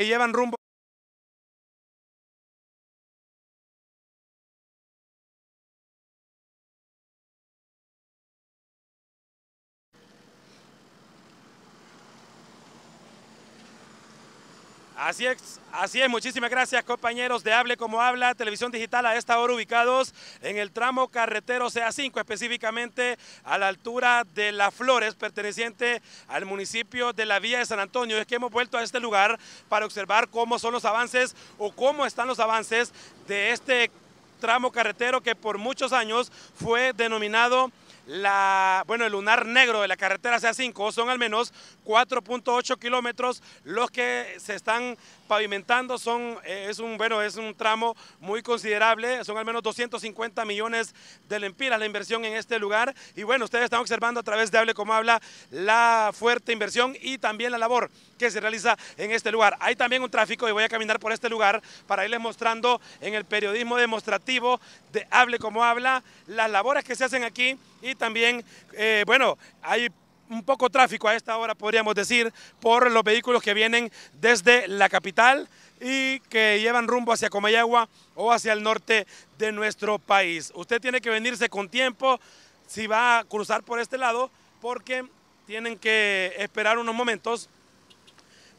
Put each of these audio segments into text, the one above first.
y llevan rumbo Así es, así es, muchísimas gracias compañeros de Hable Como Habla, Televisión Digital a esta hora ubicados en el tramo carretero CA5, específicamente a la altura de Las Flores, perteneciente al municipio de la vía de San Antonio. Es que hemos vuelto a este lugar para observar cómo son los avances o cómo están los avances de este tramo carretero que por muchos años fue denominado la, bueno, el lunar negro de la carretera C5 son al menos 4.8 kilómetros los que se están pavimentando son, eh, es, un, bueno, es un tramo muy considerable, son al menos 250 millones de lempiras la inversión en este lugar y bueno, ustedes están observando a través de Hable como habla la fuerte inversión y también la labor que se realiza en este lugar. Hay también un tráfico y voy a caminar por este lugar para irles mostrando en el periodismo demostrativo de Hable como habla las labores que se hacen aquí y también, eh, bueno, hay un poco tráfico a esta hora, podríamos decir, por los vehículos que vienen desde la capital y que llevan rumbo hacia Comayagua o hacia el norte de nuestro país. Usted tiene que venirse con tiempo si va a cruzar por este lado porque tienen que esperar unos momentos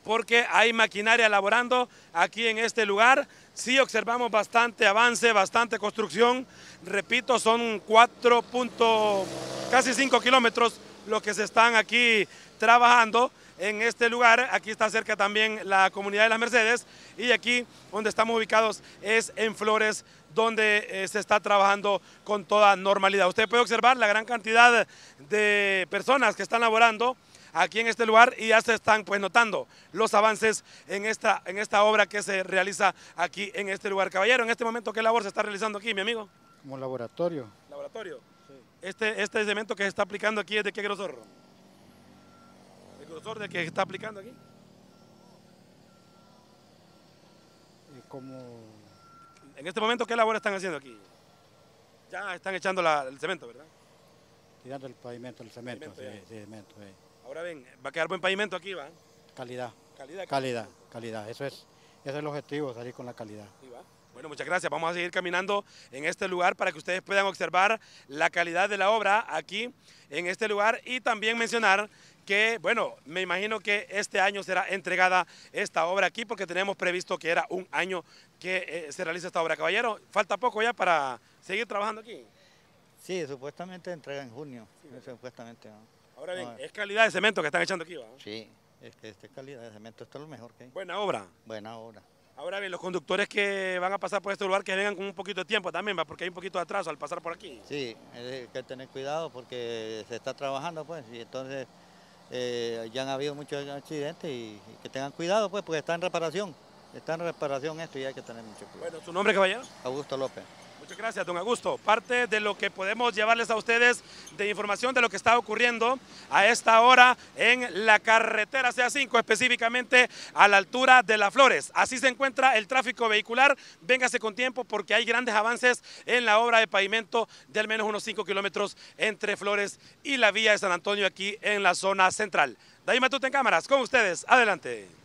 porque hay maquinaria laborando aquí en este lugar. Sí observamos bastante avance, bastante construcción. Repito, son 4. casi 5 kilómetros los que se están aquí trabajando en este lugar. Aquí está cerca también la comunidad de las Mercedes y aquí donde estamos ubicados es en Flores, donde eh, se está trabajando con toda normalidad. Usted puede observar la gran cantidad de personas que están laborando aquí en este lugar y ya se están pues notando los avances en esta, en esta obra que se realiza aquí en este lugar. Caballero, en este momento, ¿qué labor se está realizando aquí, mi amigo? Como laboratorio. ¿Laboratorio? Este, este, cemento que se está aplicando aquí es de qué grosor? El grosor de que se está aplicando aquí. Como... En este momento, ¿qué labor están haciendo aquí? Ya están echando el cemento, ¿verdad? Tirando el pavimento, el cemento. sí, Ahora ven, va a quedar buen pavimento aquí, ¿va? Calidad. Calidad. Calidad, calidad. Eso es ese es el objetivo, salir con la calidad. Bueno, muchas gracias. Vamos a seguir caminando en este lugar para que ustedes puedan observar la calidad de la obra aquí en este lugar y también mencionar que, bueno, me imagino que este año será entregada esta obra aquí porque tenemos previsto que era un año que eh, se realiza esta obra. Caballero, falta poco ya para seguir trabajando aquí. Sí, supuestamente entrega en junio, supuestamente. Ahora bien, eh. es calidad de cemento que están echando aquí, ¿no? Sí. Es que esta calidad de cemento, está lo mejor que hay. Buena obra. Buena obra. Ahora bien, los conductores que van a pasar por este lugar que vengan con un poquito de tiempo también, ¿va? porque hay un poquito de atraso al pasar por aquí. Sí, hay que tener cuidado porque se está trabajando pues y entonces eh, ya han habido muchos accidentes y, que tengan cuidado pues porque está en reparación. Está en reparación esto y hay que tener mucho cuidado. Bueno, ¿su nombre caballero? Augusto López. Muchas gracias, don Augusto. Parte de lo que podemos llevarles a ustedes de información de lo que está ocurriendo a esta hora en la carretera CA5, específicamente a la altura de Las Flores. Así se encuentra el tráfico vehicular. Véngase con tiempo porque hay grandes avances en la obra de pavimento de al menos unos 5 kilómetros entre Flores y la vía de San Antonio aquí en la zona central. David en cámaras, con ustedes. Adelante.